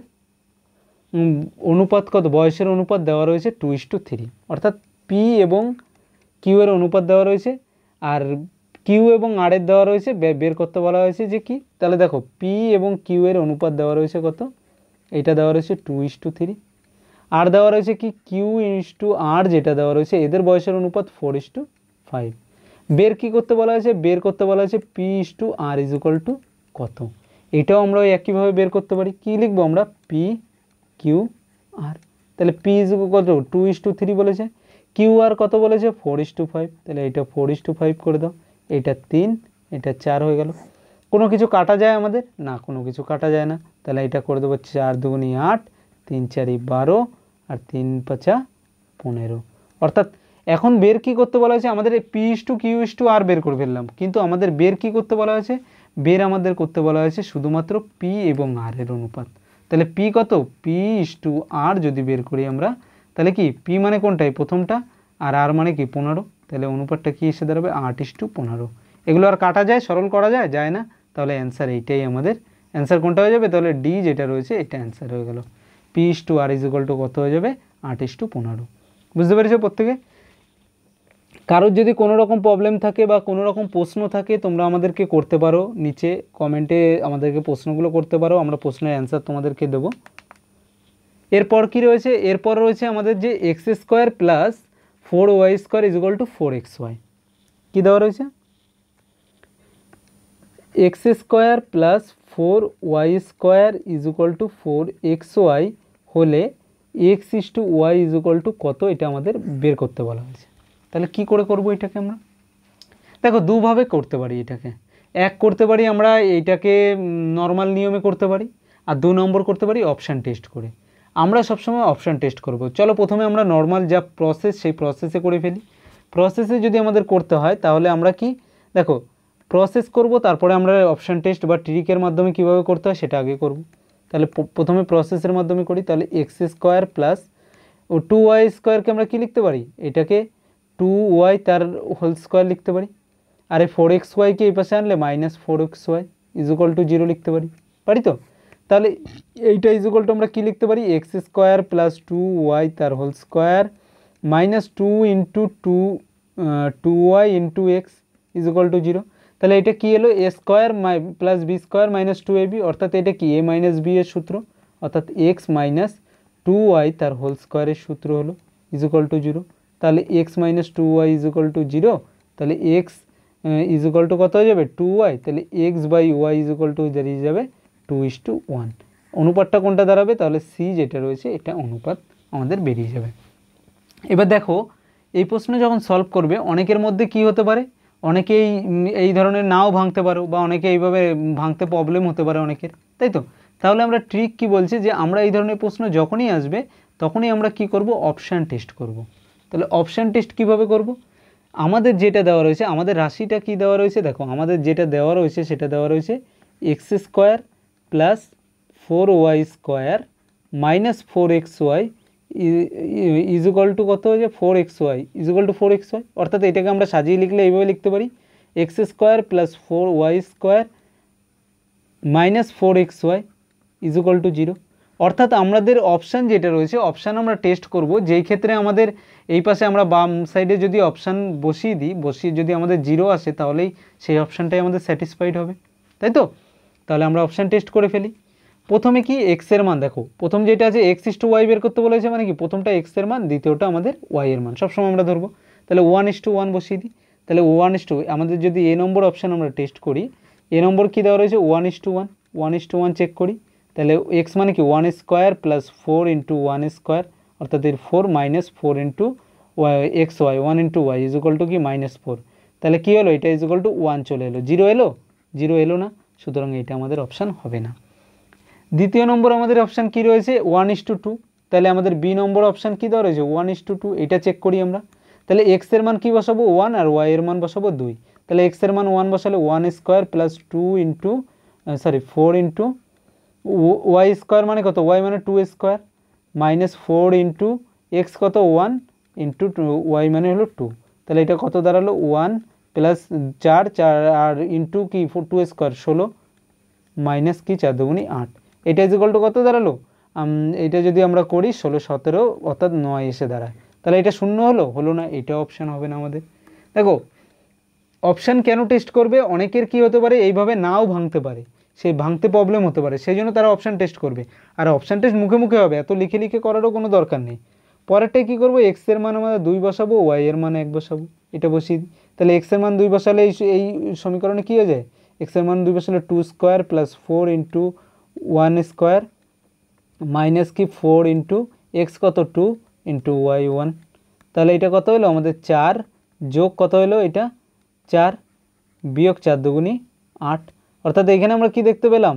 অনুপাত কত বয়সের অনুপাত দেওয়া রয়েছে টু ইস টু থ্রি অর্থাৎ পি এবং কিউ এর অনুপাত দেওয়া রয়েছে আর কিউ এবং আর এর দেওয়া রয়েছে বের করতে বলা হয়েছে যে কি তাহলে দেখো পি এবং কিউ এর অনুপাত দেওয়া রয়েছে কত এটা দেওয়া রয়েছে টু ইস টু থ্রি আর দেওয়া রয়েছে কি কিউ ইস টু আর যেটা দেওয়া রয়েছে এদের বয়সের অনুপাত ফোর ইস টু ফাইভ বের কী করতে বলা হয়েছে বের করতে বলা হয়েছে P is to R is equal to কত এটাও আমরা ওই একইভাবে বের করতে পারি কী লিখবো আমরা পি কিউ আর তাহলে পি ইজ কত টু ইস টু থ্রি বলেছে কিউ আর কত বলেছে ফোর ইস টু ফাইভ তাহলে এটা ফোর ইস টু ফাইভ করে দাও এটা তিন এটা চার হয়ে গেল কোনো কিছু কাটা যায় আমাদের না কোনো কিছু কাটা যায় না তাহলে এটা করে দেবো চার দুগুনি আট তিন চারি বারো আর তিন পাঁচা পনেরো অর্থাৎ এখন বের কি করতে বলা হয়েছে আমাদের P is to Q is to R বের করে ফেললাম কিন্তু আমাদের বের কি করতে বলা হয়েছে বের আমাদের করতে বলা হয়েছে শুধুমাত্র পি এবং আর এর অনুপাত তাহলে পি কত পি ইস টু আর যদি বের করি আমরা তাহলে কি পি মানে কোনটাই প্রথমটা আর আর মানে কি পনেরো তাহলে অনুপাতটা কি এসে দাঁড়াবে আট ইস টু পনেরো এগুলো আর কাটা যায় সরল করা যায় যায় না তাহলে অ্যান্সার এইটাই আমাদের অ্যান্সার কোনটা হয়ে যাবে তাহলে ডি যেটা রয়েছে এটা অ্যান্সার হয়ে গেল P is to R is equal to কত হয়ে যাবে আট ইস টু পনেরো বুঝতে পেরেছো প্রত্যেকে কারোর যদি কোনো রকম প্রবলেম থাকে বা কোনো রকম প্রশ্ন থাকে তোমরা আমাদেরকে করতে পারো নিচে কমেন্টে আমাদেরকে প্রশ্নগুলো করতে পারো আমরা প্রশ্নের অ্যান্সার তোমাদেরকে দেবো এরপর কী রয়েছে এরপর রয়েছে আমাদের যে X square plus four Y square is to four X Y কী দেওয়া রয়েছে X square plus four Y square is equal to four X Y হলে X is to Y is equal to কত এটা আমাদের বের করতে বলা হয়েছে তাহলে কি করে করব এটাকে আমরা দেখো দুভাবে করতে পারি এটাকে এক করতে পারি আমরা এটাকে নর্মাল নিয়মে করতে পারি আর দু নম্বর করতে পারি অপশান টেস্ট করে আমরা সবসময় অপশান টেস্ট করব চলো প্রথমে আমরা নর্মাল যা প্রসেস সেই প্রসেসে করে ফেলি প্রসেসে যদি আমাদের করতে হয় তাহলে আমরা কি দেখো প্রসেস করব তারপরে আমরা অপশান টেস্ট বা ট্রিকের মাধ্যমে কিভাবে করতে হয় সেটা আগে করব তাহলে প্রথমে প্রসেসের মাধ্যমে করি তাহলে এক্স স্কোয়ার প্লাস ও টু ওয়াই স্কোয়ারকে আমরা কী লিখতে পারি এটাকে টু ওয়াই তার হোল স্কোয়ার লিখতে পারি আর এই ফোর এক্স ওয়াইকে এই পাশে আনলে minus four X Y is equal to zero লিখতে পারি পারি তো তাহলে এইটা ইজুকল টু আমরা কী লিখতে পারি X square plus two Y তার whole square minus two into two two Y into X is equal to zero তাহলে এটা কী এলো A square my plus B square minus two A B অর্থাৎ এটা কি এ মাইনাস বি এর সূত্র অর্থাৎ এক্স মাইনাস টু ওয়াই তার হোল স্কোয়ারের সূত্র হলো ইজুকাল টু জিরো তাহলে X minus two Y is equal to zero তাহলে এক্স ইজুকাল টু কত হয়ে যাবে টু ওয়াই তাহলে X by Y is equal to দাঁড়িয়ে যাবে টু ইস টু ওয়ান অনুপাতটা কোনটা দাঁড়াবে তাহলে সি যেটা রয়েছে এটা অনুপাত আমাদের বেরিয়ে যাবে এবার দেখো এই প্রশ্ন যখন সলভ করবে অনেকের মধ্যে কি হতে পারে অনেকেই এই ধরনের নাও ভাঙতে পারো বা অনেকে এইভাবে ভাঙতে প্রবলেম হতে পারে অনেকের তাই তো তাহলে আমরা ট্রিক কি বলছি যে আমরা এই ধরনের প্রশ্ন যখনই আসবে তখনই আমরা কি করব অপশান টেস্ট করব। তাহলে অপশান টেস্ট কিভাবে করব। আমাদের যেটা দেওয়া রয়েছে আমাদের রাশিটা কি দেওয়া রয়েছে দেখো আমাদের যেটা দেওয়া রয়েছে সেটা দেওয়া রয়েছে X square plus four Y square minus four X Y is equal to কত যায় four X Y is equal to four X Y অর্থাৎ এটাকে আমরা সাজিয়ে লিখলে এইভাবে লিখতে পারি X square plus four Y square minus four X Y is equal to zero অর্থাৎ আমাদের অপশান যেটা রয়েছে অপশান আমরা টেস্ট করব যেই ক্ষেত্রে আমাদের এই পাশে আমরা বাম সাইডে যদি অপশান বসিয়ে দিই বসিয়ে যদি আমাদের জিরো আসে তাহলেই সেই অপশানটাই আমাদের স্যাটিসফাইড হবে তাই তো তাহলে আমরা অপশান টেস্ট করে ফেলি প্রথমে কি এক্স এর মান দেখো প্রথম যেটা আছে এক্স ইস টু ওয়াই বের করতে বলেছে মানে কি প্রথমটা এক্স এর মান দ্বিতীয়টা আমাদের ওয়াই এর মান সবসময় আমরা ধরবো তাহলে ওয়ান ইস টু ওয়ান বসিয়ে দিই তাহলে ওয়ান ইস টু আমাদের যদি এ নম্বর অপশান আমরা টেস্ট করি এ নম্বর কী দেওয়া রয়েছে one is to one one is to one check করি তাহলে এক্স মানে কি one square plus four into one square অর্থাৎ এর four minus four into X Y one into Y is equal to কি মাইনাস ফোর তাহলে কী হলো এটা ইজ ইকাল টু ওয়ান চলে এলো জিরো এলো জিরো এলো না সুতরাং এটা আমাদের অপশান হবে না দ্বিতীয় নম্বর আমাদের অপশান কি রয়েছে ওয়ান ইস টু টু তাহলে আমাদের বি নম্বর অপশান কী দেওয়া রয়েছে ওয়ান ইস টু টু এটা চেক করি আমরা তাহলে এক্সের মান কি বসাবো ওয়ান আর ওয়াই এর মান বসাবো দুই তাহলে এক্সের মান ওয়ান বসালে one square plus two into sorry four into Y square মানে কত ওয়াই মানে two square minus four into X কত ওয়ান ইন্টু ওয়াই মানে হলো টু তাহলে এটা কত দাঁড়ালো ওয়ান প্লাস চার চার আর ইন্টু কি টু স্কোয়ার ষোলো মাইনাস কি চার দুগুনি আট এটা ইজিকল টু কত দাঁড়ালো এটা যদি আমরা করি ষোলো সতেরো অর্থাৎ নয় এসে দাঁড়ায় তাহলে এটা শূন্য হলো হলো না এটা অপশান হবে না আমাদের দেখো অপশান কেন টেস্ট করবে অনেকের কি হতে পারে এইভাবে নাও ভাঙতে পারে সে ভাঙতে প্রবলেম হতে পারে সেই জন্য তারা অপশান টেস্ট করবে আর অপশান টেস্ট মুখে মুখে হবে এত লিখে লিখে করারও কোনো দরকার নেই পরেরটা কী করবো এক্সের মান আমাদের দুই বসাবো ওয়াই এর মান এক বসাবো এটা বসিয়ে তাহলে এক্সের মান দুই বসালে এই এই সমীকরণে কী হয়ে যায় এক্সের মান দুই বসালে two square plus four into one square minus কি ফোর ইন্টু এক্স কত টু ইন্টু ওয়াই ওয়ান তাহলে এটা কত হলো আমাদের চার যোগ কত হলো এটা চার বিয়োগ চার দুগুণি আট অর্থাৎ এখানে আমরা কি দেখতে পেলাম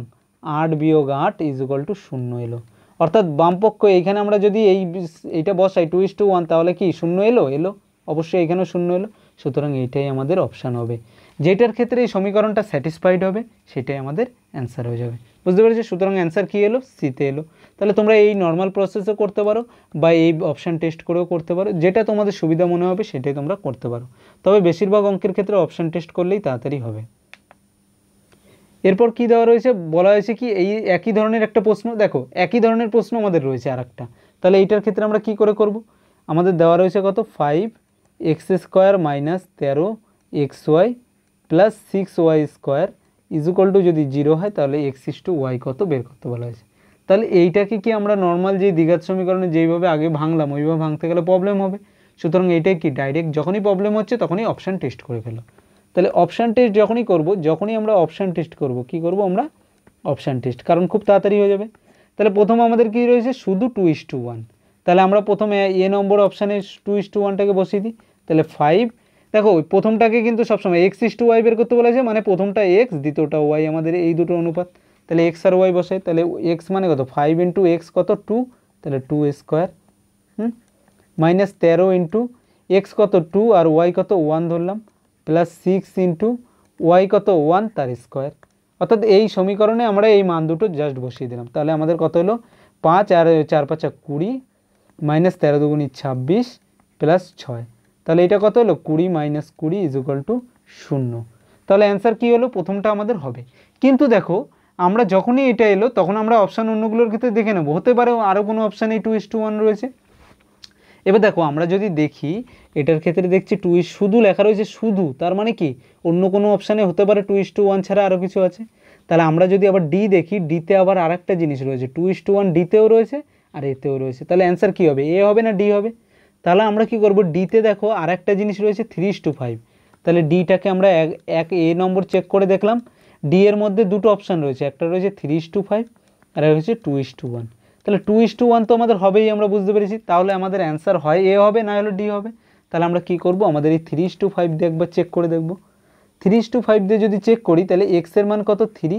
আট বিয়োগ আট ইজ ইকুয়াল টু শূন্য এলো অর্থাৎ বামপক্ষ এইখানে আমরা যদি এই এইটা বসাই টু ইস টু ওয়ান তাহলে কি শূন্য এলো এলো অবশ্যই এখানেও শূন্য এলো সুতরাং এইটাই আমাদের অপশান হবে যেটার ক্ষেত্রে এই সমীকরণটা স্যাটিসফাইড হবে সেটাই আমাদের অ্যান্সার হয়ে যাবে বুঝতে পেরেছি সুতরাং অ্যান্সার কী এলো সিতে এলো তাহলে তোমরা এই নর্মাল প্রসেসও করতে পারো বা এই অপশান টেস্ট করেও করতে পারো যেটা তোমাদের সুবিধা মনে হবে সেটাই তোমরা করতে পারো তবে বেশিরভাগ অঙ্কের ক্ষেত্রে অপশান টেস্ট করলেই তাড়াতাড়ি হবে এরপর কি দেওয়া রয়েছে বলা হয়েছে কি এই একই ধরনের একটা প্রশ্ন দেখো একই ধরনের প্রশ্ন আমাদের রয়েছে আর তাহলে এইটার ক্ষেত্রে আমরা কি করে করব আমাদের দেওয়া রয়েছে কত ফাইভ এক্স স্কোয়ার মাইনাস তেরো X Y plus six Y square is equal to যদি জিরো হয় তাহলে এক্স ইস টু ওয়াই কত বের করতে বলা হয়েছে তাহলে এইটাকে কি আমরা নর্মাল যে দ্বিঘাত সমীকরণে যেইভাবে আগে ভাঙলাম ওইভাবে ভাঙতে গেলে প্রবলেম হবে সুতরাং এইটাই কি ডাইরেক্ট যখনই প্রবলেম হচ্ছে তখনই অপশান টেস্ট করে ফেলো তাহলে অপশান টেস্ট যখনই করব যখনই আমরা অপশান টেস্ট করব কি করব আমরা অপশান টেস্ট কারণ খুব তাড়াতাড়ি হয়ে যাবে তাহলে প্রথম আমাদের কি রয়েছে শুধু টু ইস টু ওয়ান তাহলে আমরা প্রথমে এ নম্বর অপশানে টু ইস টু ওয়ানটাকে বসিয়ে দিই তাহলে ফাইভ দেখো প্রথমটাকে কিন্তু সবসময় এক্স ইস টু ওয়াই বের করতে বলেছে মানে প্রথমটা এক্স দ্বিতীয়টা ওয়াই আমাদের এই দুটো অনুপাত তাহলে এক্স আর ওয়াই বসে তাহলে এক্স মানে কত ফাইভ ইন্টু এক্স কত টু তাহলে টু স্কোয়ার হুম মাইনাস তেরো ইন্টু এক্স কত টু আর ওয়াই কত ওয়ান ধরলাম প্লাস সিক্স ইন্টু ওয়াই কত ওয়ান তার স্কোয়ার অর্থাৎ এই সমীকরণে আমরা এই মান দুটো জাস্ট বসিয়ে দিলাম তাহলে আমাদের কত হলো পাঁচ আর চার পাঁচা কুড়ি মাইনাস তেরো দুগুণি ছাব্বিশ প্লাস ছয় তাহলে এটা কত হলো কুড়ি মাইনাস কুড়ি ইজুকাল টু শূন্য তাহলে অ্যান্সার কী হলো প্রথমটা আমাদের হবে কিন্তু দেখো আমরা যখনই এটা এলো তখন আমরা অপশান অন্যগুলোর ক্ষেত্রে দেখে নেবো হতে পারে আরও কোনো এই টু ইস টু ওয়ান রয়েছে এবার দেখো আমরা যদি দেখি এটার ক্ষেত্রে দেখছি টু ইস শুধু লেখা রয়েছে শুধু তার মানে কি অন্য কোনো অপশানে হতে পারে টু ইস টু ওয়ান ছাড়া আরও কিছু আছে তাহলে আমরা যদি আবার ডি দেখি ডিতে আবার আরেকটা জিনিস রয়েছে টু ইস টু ওয়ান ডিতেও রয়েছে আর এতেও রয়েছে তাহলে অ্যান্সার কী হবে এ হবে না ডি হবে তাহলে আমরা কি করব ডিতে দেখো আর একটা জিনিস রয়েছে থ্রি টু ফাইভ তাহলে ডিটাকে আমরা এক এ নম্বর চেক করে দেখলাম ডি এর মধ্যে দুটো অপশান রয়েছে একটা রয়েছে থ্রি টু ফাইভ আর একটা রয়েছে টু ইস টু ওয়ান তাহলে টু ইস টু ওয়ান তো আমাদের হবেই আমরা বুঝতে পেরেছি তাহলে আমাদের অ্যান্সার হয় এ হবে না হলে ডি হবে তাহলে আমরা কি করব আমাদের এই থ্রি টু ফাইভ দিয়ে একবার চেক করে দেখব থ্রি টু ফাইভ দিয়ে যদি চেক করি তাহলে এক্সের মান কত থ্রি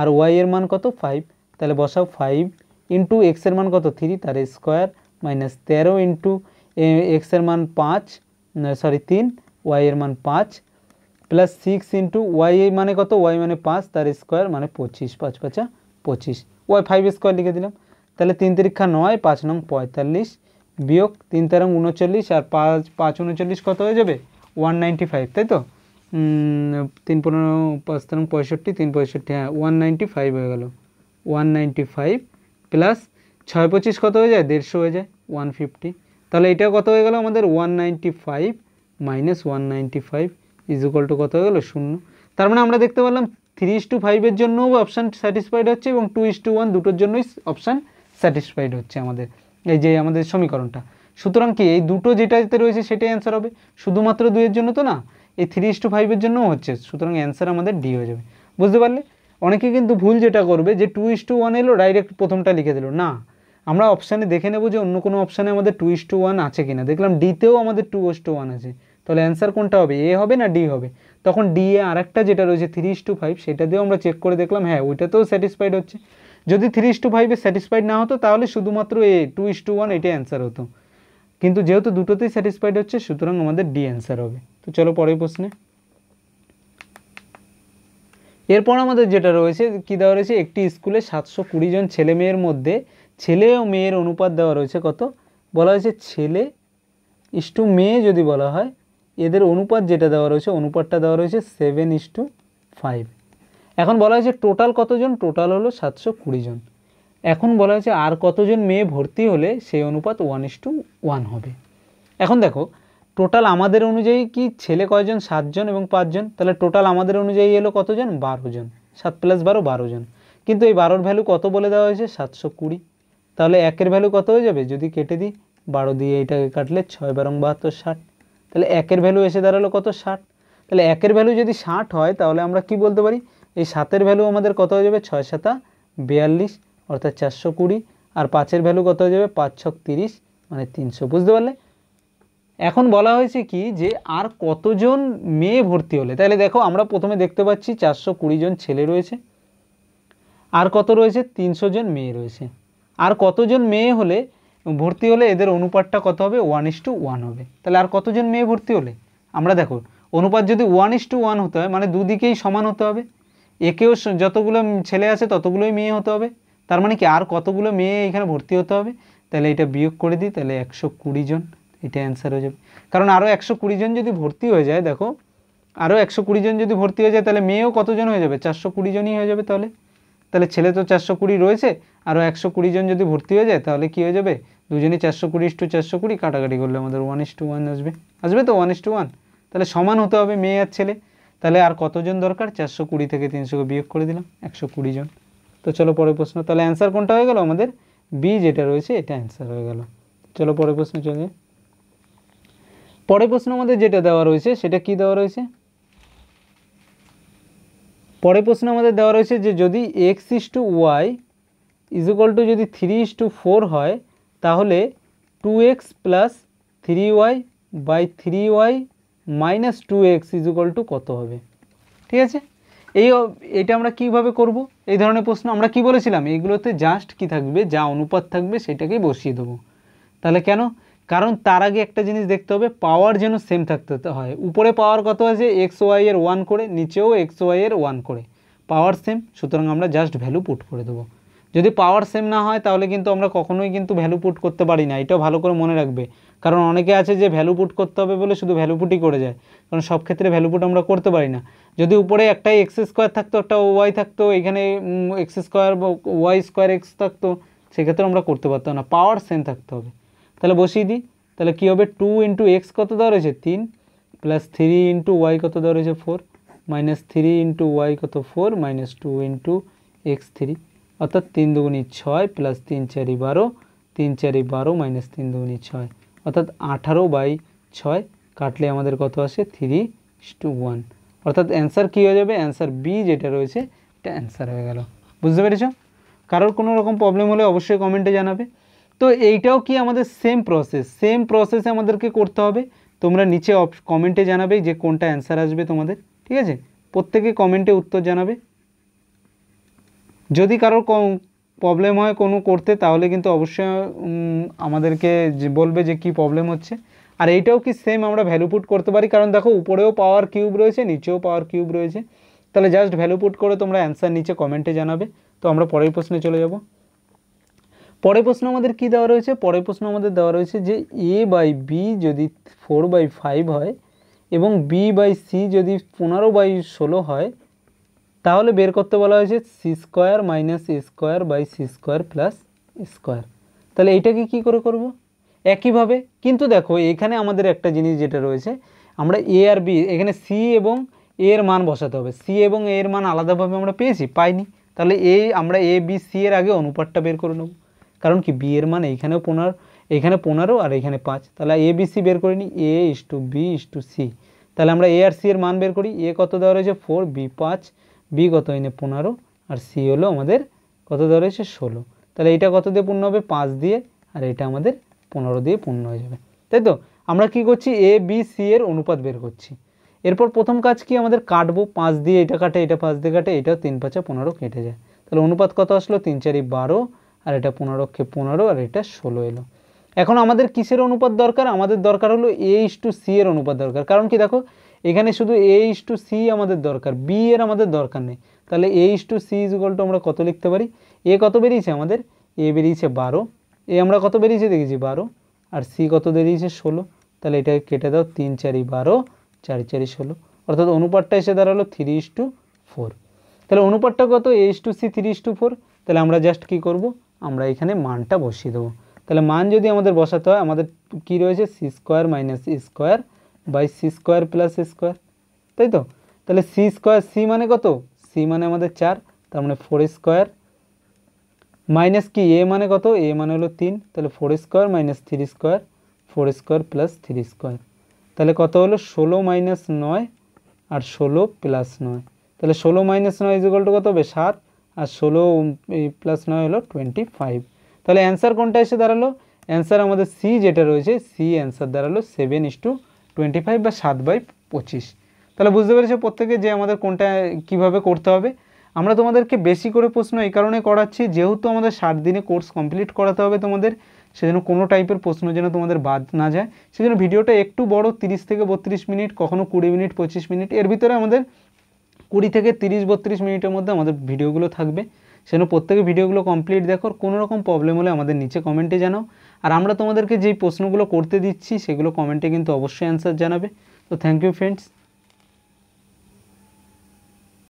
আর ওয়াই এর মান কত ফাইভ তাহলে বসাও ফাইভ ইন্টু এক্সের মান কত থ্রি তার স্কোয়ার মাইনাস তেরো ইন্টু এক্সের মান পাঁচ সরি তিন ওয়াই এর মান পাঁচ প্লাস সিক্স ইন্টু ওয়াই মানে কত ওয়াই মানে পাঁচ তার স্কোয়ার মানে পঁচিশ পাঁচ পাঁচা পঁচিশ ওয়াই ফাইভ স্কোয়ার লিখে দিলাম তাহলে তিন তিরিক্ষা নয় পাঁচ নং পঁয়তাল্লিশ বিয়োগ তিন তেরং উনচল্লিশ আর পাঁচ পাঁচ উনচল্লিশ কত হয়ে যাবে ওয়ান নাইনটি ফাইভ তাই তো তিন পনেরো পাঁচ তেরং পঁয়ষট্টি তিন পঁয়ষট্টি হ্যাঁ ওয়ান নাইনটি ফাইভ হয়ে গেল ওয়ান নাইনটি ফাইভ প্লাস ছয় পঁচিশ কত হয়ে যায় দেড়শো হয়ে যায় ওয়ান ফিফটি তাহলে এটা কত হয়ে গেল আমাদের one ninety five minus one ninety five is equal to কত হয়ে গেলো শূন্য তার মানে আমরা দেখতে পেলাম থ্রি ইস টু ফাইভের জন্যও অপশান স্যাটিসফাইড হচ্ছে এবং টু ইস টু ওয়ান দুটোর জন্যই অপশান স্যাটিসফাইড হচ্ছে আমাদের এই যে আমাদের সমীকরণটা সুতরাং কি এই দুটো যেটাতে রয়েছে সেটাই অ্যান্সার হবে শুধুমাত্র দুইয়ের জন্য তো না এই থ্রি ইস টু ফাইভের জন্যও হচ্ছে সুতরাং অ্যান্সার আমাদের ডি হয়ে যাবে বুঝতে পারলে অনেকে কিন্তু ভুল যেটা করবে যে টু ইস টু ওয়ান এলো ডাইরেক্ট প্রথমটা লিখে দিল না আমরা অপশানে দেখে নেব যে অন্য কোনো অপশানে আমাদের টু ইস টু ওয়ান আছে কি না দেখলাম ডিতেও আমাদের টু ওস টু ওয়ান আছে তাহলে অ্যান্সার কোনটা হবে এ হবে না ডি হবে তখন ডি এ আর একটা যেটা রয়েছে থ্রি ইস টু ফাইভ সেটা দিয়েও আমরা চেক করে দেখলাম হ্যাঁ ওইটাতেও স্যাটিসফাইড হচ্ছে যদি থ্রি ইস টু ফাইভে স্যাটিসফাইড না হতো তাহলে শুধুমাত্র এ টু ইস টু ওয়ান এটাই অ্যান্সার হতো কিন্তু যেহেতু দুটোতেই স্যাটিসফাইড হচ্ছে সুতরাং আমাদের ডি অ্যান্সার হবে তো চলো পরের প্রশ্নে এরপর আমাদের যেটা রয়েছে কী দেওয়া রয়েছে একটি স্কুলে সাতশো কুড়ি জন ছেলে মেয়ের মধ্যে ছেলে ও মেয়ের অনুপাত দেওয়া রয়েছে কত বলা হয়েছে ছেলে ইস টু মেয়ে যদি বলা হয় এদের অনুপাত যেটা দেওয়া রয়েছে অনুপাতটা দেওয়া রয়েছে সেভেন ইস টু ফাইভ এখন বলা হয়েছে টোটাল কতজন টোটাল হলো সাতশো কুড়ি জন এখন বলা হয়েছে আর কতজন মেয়ে ভর্তি হলে সেই অনুপাত ওয়ান টু ওয়ান হবে এখন দেখো টোটাল আমাদের অনুযায়ী কি ছেলে কয়জন সাতজন এবং পাঁচজন তাহলে টোটাল আমাদের অনুযায়ী এলো কতজন বারোজন সাত প্লাস বারো বারোজন কিন্তু এই বারোর ভ্যালু কত বলে দেওয়া হয়েছে সাতশো কুড়ি তাহলে একের ভ্যালু কত হয়ে যাবে যদি কেটে দিই বারো দিয়ে এইটাকে কাটলে ছয় বারং বাহাত্তর ষাট তাহলে একের ভ্যালু এসে দাঁড়ালো কত ষাট তাহলে একের ভ্যালু যদি ষাট হয় তাহলে আমরা কি বলতে পারি এই সাতের ভ্যালু আমাদের কত হয়ে যাবে ছয় সাতা বিয়াল্লিশ অর্থাৎ চারশো কুড়ি আর পাঁচের ভ্যালু কত হয়ে যাবে পাঁচ ছক তিরিশ মানে তিনশো বুঝতে পারলে এখন বলা হয়েছে কি যে আর কতজন মেয়ে ভর্তি হলে তাহলে দেখো আমরা প্রথমে দেখতে পাচ্ছি চারশো জন ছেলে রয়েছে আর কত রয়েছে তিনশো জন মেয়ে রয়েছে আর কতজন মেয়ে হলে ভর্তি হলে এদের অনুপাতটা কত হবে ওয়ান ইস টু ওয়ান হবে তাহলে আর কতজন মেয়ে ভর্তি হলে আমরা দেখো অনুপাত যদি ওয়ান ইস টু ওয়ান হতে হয় মানে দুদিকেই সমান হতে হবে একেও যতগুলো ছেলে আছে ততগুলোই মেয়ে হতে হবে তার মানে কি আর কতগুলো মেয়ে এখানে ভর্তি হতে হবে তাহলে এটা বিয়োগ করে দিই তাহলে একশো জন এটা অ্যান্সার হয়ে যাবে কারণ আরও একশো জন যদি ভর্তি হয়ে যায় দেখো আরও একশো জন যদি ভর্তি হয়ে যায় তাহলে মেয়েও কতজন হয়ে যাবে চারশো কুড়ি জনই হয়ে যাবে তাহলে তাহলে ছেলে তো চারশো কুড়ি রয়েছে আরও একশো কুড়ি জন যদি ভর্তি হয়ে যায় তাহলে কী হয়ে যাবে দুজনই চারশো কুড়ি টু চারশো কুড়ি কাটাকাটি করলে আমাদের ওয়ান ইস টু ওয়ান আসবে আসবে তো ওয়ান ইস টু ওয়ান তাহলে সমান হতে হবে মেয়ে আর ছেলে তাহলে আর কতজন দরকার চারশো কুড়ি থেকে তিনশোকে বিয়োগ করে দিলাম একশো কুড়ি জন তো চলো পরের প্রশ্ন তাহলে অ্যান্সার কোনটা হয়ে গেল আমাদের বি যেটা রয়েছে এটা অ্যান্সার হয়ে গেল চলো পরের প্রশ্ন চলে পরের প্রশ্ন আমাদের যেটা দেওয়া রয়েছে সেটা কি দেওয়া রয়েছে পরের প্রশ্ন আমাদের দেওয়া রয়েছে যে যদি X is to Y is equal to যদি থ্রি ইস টু ফোর হয় তাহলে two X plus three Y by three Y minus two X is equal to কত হবে ঠিক আছে এই এটা আমরা কিভাবে করব এই ধরনের প্রশ্ন আমরা কি বলেছিলাম এগুলোতে জাস্ট কি থাকবে যা অনুপাত থাকবে সেটাকেই বসিয়ে দেবো তাহলে কেন কারণ তার আগে একটা জিনিস দেখতে হবে পাওয়ার যেন সেম থাকতে হয় উপরে পাওয়ার কত আছে এক্স ওয়াই এর ওয়ান করে নিচেও এক্স ওয়াই এর ওয়ান করে পাওয়ার সেম সুতরাং আমরা জাস্ট ভ্যালু পুট করে দেবো যদি পাওয়ার সেম না হয় তাহলে কিন্তু আমরা কখনোই কিন্তু ভ্যালু পুট করতে পারি না এটাও ভালো করে মনে রাখবে কারণ অনেকে আছে যে ভ্যালু পুট করতে হবে বলে শুধু ভ্যালু পুটই করে যায় কারণ সব ক্ষেত্রে ভ্যালু পুট আমরা করতে পারি না যদি উপরে একটাই এক্স স্কোয়ার থাকতো একটা ওয়াই থাকতো এখানে X square Y square X থাকতো সেক্ষেত্রে আমরা করতে পারতাম না পাওয়ার সেম থাকতে হবে তাহলে বসিয়ে দিই তাহলে কী হবে টু ইন্টু এক্স কত দেওয়া রয়েছে তিন প্লাস থ্রি ইন্টু ওয়াই কত দেওয়া রয়েছে four minus three into Y কত four minus two into X three অর্থাৎ তিন দুগুণি ছয় প্লাস তিন চারি বারো তিন চারি বারো মাইনাস তিন দুগুণি ছয় অর্থাৎ আঠারো বাই ছয় কাটলে আমাদের কত আসে থ্রি টু ওয়ান অর্থাৎ অ্যান্সার কী হয়ে যাবে অ্যান্সার বি যেটা রয়েছে এটা অ্যান্সার হয়ে গেল বুঝতে পেরেছ কারোর কোনো রকম প্রবলেম হলে অবশ্যই কমেন্টে জানাবে তো এইটাও কি আমাদের সেম প্রসেস সেম প্রসেসে আমাদেরকে করতে হবে তোমরা নিচে কমেন্টে জানাবে যে কোনটা অ্যান্সার আসবে তোমাদের ঠিক আছে প্রত্যেকে কমেন্টে উত্তর জানাবে যদি কারোর প্রবলেম হয় কোনো করতে তাহলে কিন্তু অবশ্যই আমাদেরকে বলবে যে কি প্রবলেম হচ্ছে আর এইটাও কি সেম আমরা ভ্যালু পুট করতে পারি কারণ দেখো উপরেও পাওয়ার কিউব রয়েছে নিচেও পাওয়ার কিউব রয়েছে তাহলে জাস্ট ভ্যালু পুট করে তোমরা অ্যান্সার নিচে কমেন্টে জানাবে তো আমরা পরের প্রশ্নে চলে যাবো পরের প্রশ্ন আমাদের কি দেওয়া রয়েছে পরের প্রশ্ন আমাদের দেওয়া রয়েছে যে এ বাই বি যদি ফোর বাই ফাইভ হয় এবং বি বাই সি যদি পনেরো বাই ষোলো হয় তাহলে বের করতে বলা হয়েছে C square minus A square by C square plus square তাহলে এইটাকে কি করে করব একইভাবে কিন্তু দেখো এখানে আমাদের একটা জিনিস যেটা রয়েছে আমরা এ আর বি এখানে সি এবং এর মান বসাতে হবে সি এবং এ এর মান আলাদাভাবে আমরা পেয়েছি পাইনি তাহলে এ আমরা এ বি সি এর আগে অনুপাতটা বের করে নেবো কারণ কি বি এর মান এইখানেও পনেরো এখানে পনেরো আর এখানে পাঁচ তাহলে এ বি সি বের করে নিই A is to B is to C তাহলে আমরা এ আর সি এর মান বের করি এ কত দেওয়া রয়েছে ফোর বি পাঁচ বি কত এনে পনেরো আর সি হলো আমাদের কত দেওয়া রয়েছে ষোলো তাহলে এটা কত দিয়ে পূর্ণ হবে পাঁচ দিয়ে আর এটা আমাদের পনেরো দিয়ে পূর্ণ হয়ে যাবে তাই তো আমরা কি করছি এ বি সি এর অনুপাত বের করছি এরপর প্রথম কাজ কি আমাদের কাটবো পাঁচ দিয়ে এটা কাটে এটা পাঁচ দিয়ে কাটে এটাও তিন পাঁচা পনেরো কেটে যায় তাহলে অনুপাত কত আসলো তিন চারি বারো আর এটা পনেরো কে পনেরো আর এটা ষোলো এলো এখন আমাদের কিসের অনুপাত দরকার আমাদের দরকার হলো এ ইস টু সি এর অনুপাত দরকার কারণ কি দেখো এখানে শুধু এ ইস টু সি আমাদের দরকার বি এর আমাদের দরকার নেই তাহলে A is to C is equal to আমরা কত লিখতে পারি এ কত বেরিয়েছে আমাদের এ বেরিয়েছে বারো এ আমরা কত বেরিয়েছে দেখেছি বারো আর সি কত বেরিয়েছে ষোলো তাহলে এটাকে কেটে দাও তিন চারি বারো চারি চারি ষোলো অর্থাৎ অনুপাতটা এসে দাঁড়ালো থ্রি ইস টু ফোর তাহলে অনুপাতটা কত A is to C three is to four তাহলে আমরা জাস্ট কী করবো আমরা এখানে মানটা বসিয়ে দেবো তাহলে মান যদি আমাদের বসাতে হয় আমাদের কি রয়েছে C square minus square by C square plus square তাই তো তাহলে সি স্কোয়ার সি মানে কত সি মানে আমাদের চার তার মানে ফোর স্কোয়ার মাইনাস কি এ মানে কত এ মানে হলো তিন তাহলে four square minus three square four square plus three square তাহলে কত হলো ষোলো মাইনাস নয় আর ষোলো প্লাস নয় তাহলে ষোলো মাইনাস নয় ইজিকল টু কত হবে সাত আর ষোলো প্লাস নয় হলো টোয়েন্টি ফাইভ তাহলে অ্যান্সার কোনটা এসে দাঁড়ালো অ্যান্সার আমাদের সি যেটা রয়েছে সি অ্যান্সার দাঁড়ালো seven is to twenty five বা সাত বাই পঁচিশ তাহলে বুঝতে পেরেছো প্রত্যেকে যে আমাদের কোনটা কিভাবে করতে হবে আমরা তোমাদেরকে বেশি করে প্রশ্ন এই কারণে করাচ্ছি যেহেতু আমাদের ষাট দিনে কোর্স কমপ্লিট করাতে হবে তোমাদের সেজন্য কোনো টাইপের প্রশ্ন যেন তোমাদের বাদ না যায় সেজন্য ভিডিওটা একটু বড় 30 থেকে বত্রিশ মিনিট কখনো কুড়ি মিনিট পঁচিশ মিনিট এর ভিতরে আমাদের কুড়ি থেকে তিরিশ বত্রিশ মিনিটের মধ্যে আমাদের ভিডিওগুলো থাকবে সেন প্রত্যেকে ভিডিওগুলো কমপ্লিট দেখো কোনো রকম প্রবলেম হলে আমাদের নিচে কমেন্টে জানাও আর আমরা তোমাদেরকে যেই প্রশ্নগুলো করতে দিচ্ছি সেগুলো কমেন্টে কিন্তু অবশ্যই অ্যান্সার জানাবে তো থ্যাংক ইউ ফ্রেন্ডস